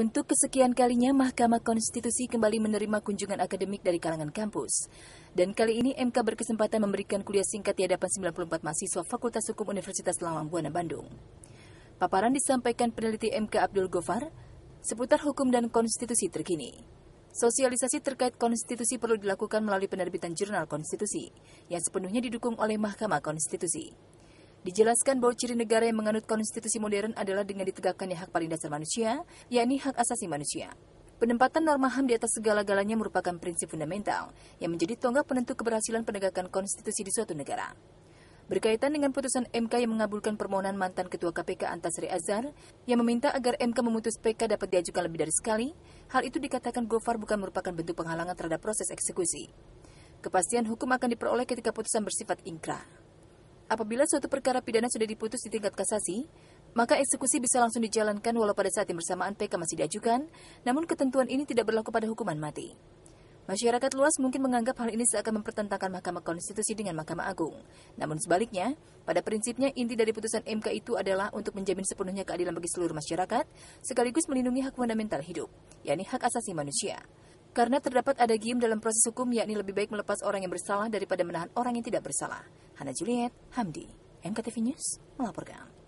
Untuk kesekian kalinya, Mahkamah Konstitusi kembali menerima kunjungan akademik dari kalangan kampus. Dan kali ini MK berkesempatan memberikan kuliah singkat di hadapan 94 mahasiswa Fakultas Hukum Universitas Lawang Buana Bandung. Paparan disampaikan peneliti MK Abdul Gofar seputar hukum dan konstitusi terkini. Sosialisasi terkait konstitusi perlu dilakukan melalui penerbitan jurnal konstitusi yang sepenuhnya didukung oleh Mahkamah Konstitusi. Dijelaskan bahwa ciri negara yang menganut konstitusi modern adalah dengan ditegakkannya hak paling dasar manusia, yakni hak asasi manusia. Penempatan norma HAM di atas segala-galanya merupakan prinsip fundamental yang menjadi tonggak penentu keberhasilan penegakan konstitusi di suatu negara. Berkaitan dengan putusan MK yang mengabulkan permohonan mantan Ketua KPK Antasari Azhar yang meminta agar MK memutus PK dapat diajukan lebih dari sekali, hal itu dikatakan Gofar bukan merupakan bentuk penghalangan terhadap proses eksekusi. Kepastian hukum akan diperoleh ketika putusan bersifat inkrah apabila suatu perkara pidana sudah diputus di tingkat kasasi, maka eksekusi bisa langsung dijalankan walau pada saat yang bersamaan PK masih diajukan, namun ketentuan ini tidak berlaku pada hukuman mati. Masyarakat luas mungkin menganggap hal ini seakan mempertentangkan Mahkamah Konstitusi dengan Mahkamah Agung. Namun sebaliknya, pada prinsipnya inti dari putusan MK itu adalah untuk menjamin sepenuhnya keadilan bagi seluruh masyarakat, sekaligus melindungi hak fundamental hidup, yakni hak asasi manusia. Karena terdapat ada gium dalam proses hukum, yakni lebih baik melepas orang yang bersalah daripada menahan orang yang tidak bersalah. Hana Juliet, Hamdi, MKTV News melaporkan.